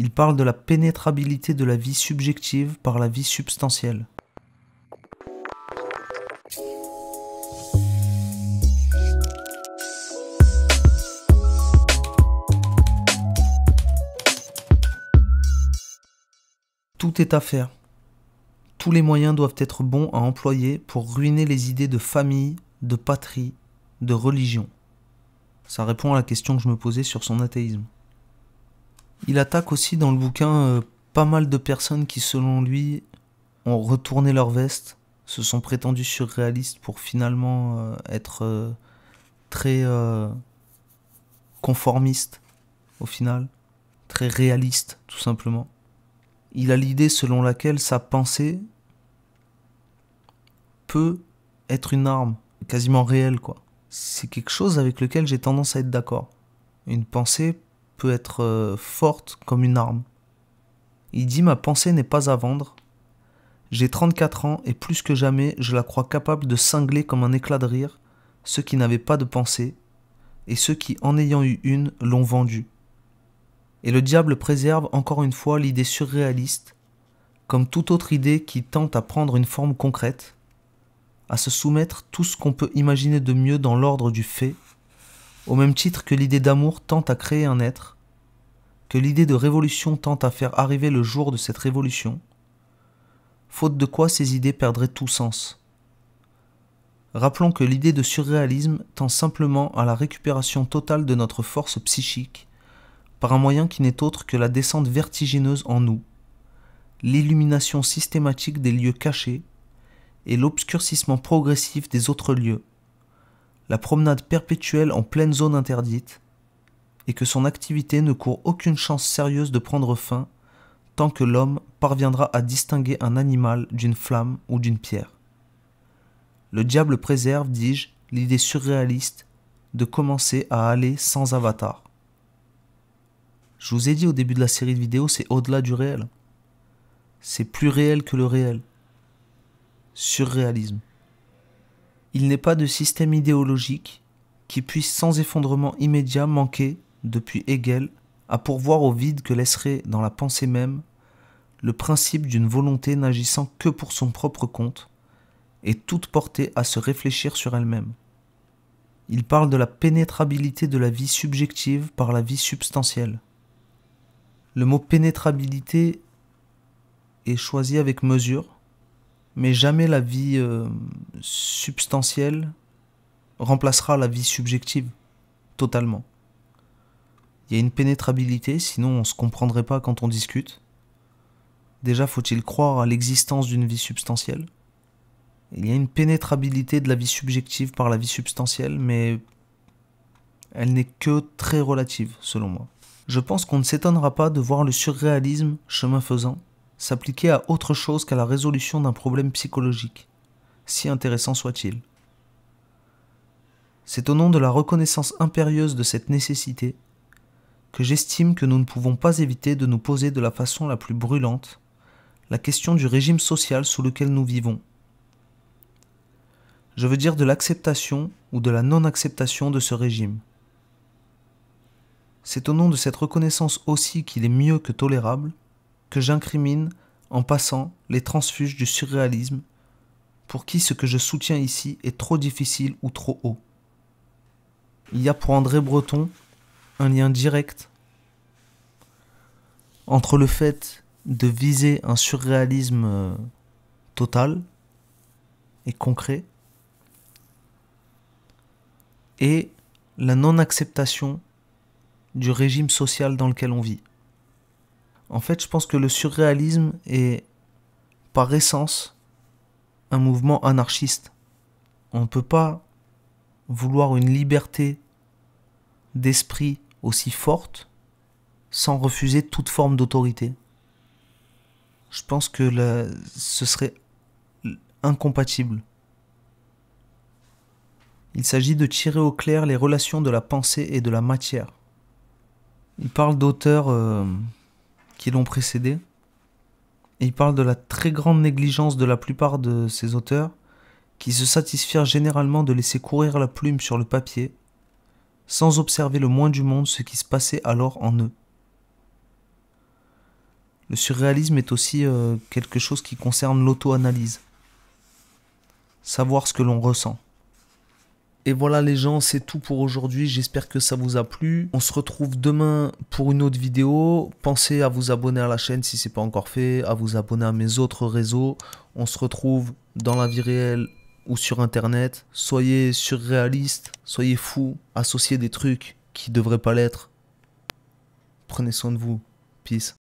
Il parle de la pénétrabilité de la vie subjective par la vie substantielle. Tout est à faire. Tous les moyens doivent être bons à employer pour ruiner les idées de famille, de patrie, de religion. Ça répond à la question que je me posais sur son athéisme. Il attaque aussi dans le bouquin euh, pas mal de personnes qui, selon lui, ont retourné leur veste, se sont prétendues surréalistes pour finalement euh, être euh, très conformistes au final, très réalistes tout simplement. Il a l'idée selon laquelle sa pensée peut être une arme quasiment réelle quoi. C'est quelque chose avec lequel j'ai tendance à être d'accord. Une pensée peut être euh, forte comme une arme. Il dit ma pensée n'est pas à vendre. J'ai 34 ans et plus que jamais je la crois capable de cingler comme un éclat de rire ceux qui n'avaient pas de pensée et ceux qui, en ayant eu une, l'ont vendue. Et le diable préserve encore une fois l'idée surréaliste, comme toute autre idée qui tente à prendre une forme concrète, à se soumettre tout ce qu'on peut imaginer de mieux dans l'ordre du fait, au même titre que l'idée d'amour tend à créer un être, que l'idée de révolution tend à faire arriver le jour de cette révolution, faute de quoi ces idées perdraient tout sens. Rappelons que l'idée de surréalisme tend simplement à la récupération totale de notre force psychique par un moyen qui n'est autre que la descente vertigineuse en nous, l'illumination systématique des lieux cachés et l'obscurcissement progressif des autres lieux la promenade perpétuelle en pleine zone interdite, et que son activité ne court aucune chance sérieuse de prendre fin tant que l'homme parviendra à distinguer un animal d'une flamme ou d'une pierre. Le diable préserve, dis-je, l'idée surréaliste de commencer à aller sans avatar. Je vous ai dit au début de la série de vidéos, c'est au-delà du réel. C'est plus réel que le réel. Surréalisme. Il n'est pas de système idéologique qui puisse sans effondrement immédiat manquer, depuis Hegel, à pourvoir au vide que laisserait dans la pensée même le principe d'une volonté n'agissant que pour son propre compte et toute portée à se réfléchir sur elle-même. Il parle de la pénétrabilité de la vie subjective par la vie substantielle. Le mot pénétrabilité est choisi avec mesure mais jamais la vie euh, substantielle remplacera la vie subjective, totalement. Il y a une pénétrabilité, sinon on ne se comprendrait pas quand on discute. Déjà, faut-il croire à l'existence d'une vie substantielle Il y a une pénétrabilité de la vie subjective par la vie substantielle, mais elle n'est que très relative, selon moi. Je pense qu'on ne s'étonnera pas de voir le surréalisme chemin faisant s'appliquer à autre chose qu'à la résolution d'un problème psychologique, si intéressant soit-il. C'est au nom de la reconnaissance impérieuse de cette nécessité que j'estime que nous ne pouvons pas éviter de nous poser de la façon la plus brûlante la question du régime social sous lequel nous vivons. Je veux dire de l'acceptation ou de la non-acceptation de ce régime. C'est au nom de cette reconnaissance aussi qu'il est mieux que tolérable que j'incrimine en passant les transfuges du surréalisme, pour qui ce que je soutiens ici est trop difficile ou trop haut. Il y a pour André Breton un lien direct entre le fait de viser un surréalisme euh, total et concret et la non-acceptation du régime social dans lequel on vit. En fait, je pense que le surréalisme est par essence un mouvement anarchiste. On ne peut pas vouloir une liberté d'esprit aussi forte sans refuser toute forme d'autorité. Je pense que ce serait incompatible. Il s'agit de tirer au clair les relations de la pensée et de la matière. Il parle d'auteurs euh, qui l'ont précédé. il parle de la très grande négligence de la plupart de ces auteurs, qui se satisfirent généralement de laisser courir la plume sur le papier, sans observer le moins du monde ce qui se passait alors en eux. Le surréalisme est aussi euh, quelque chose qui concerne l'auto-analyse, savoir ce que l'on ressent. Et voilà les gens, c'est tout pour aujourd'hui. J'espère que ça vous a plu. On se retrouve demain pour une autre vidéo. Pensez à vous abonner à la chaîne si ce n'est pas encore fait, à vous abonner à mes autres réseaux. On se retrouve dans la vie réelle ou sur internet. Soyez surréaliste, soyez fou, associez des trucs qui ne devraient pas l'être. Prenez soin de vous. Peace.